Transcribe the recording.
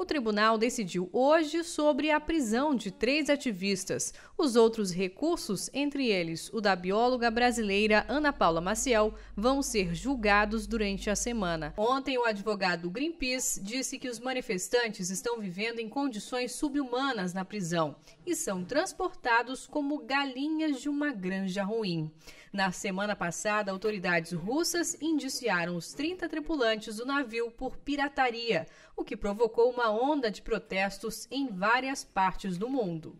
O tribunal decidiu hoje sobre a prisão de três ativistas. Os outros recursos, entre eles o da bióloga brasileira Ana Paula Maciel, vão ser julgados durante a semana. Ontem, o advogado Greenpeace disse que os manifestantes estão vivendo em condições subhumanas na prisão e são transportados como galinhas de uma granja ruim. Na semana passada, autoridades russas indiciaram os 30 tripulantes do navio por pirataria, o que provocou uma onda de protestos em várias partes do mundo.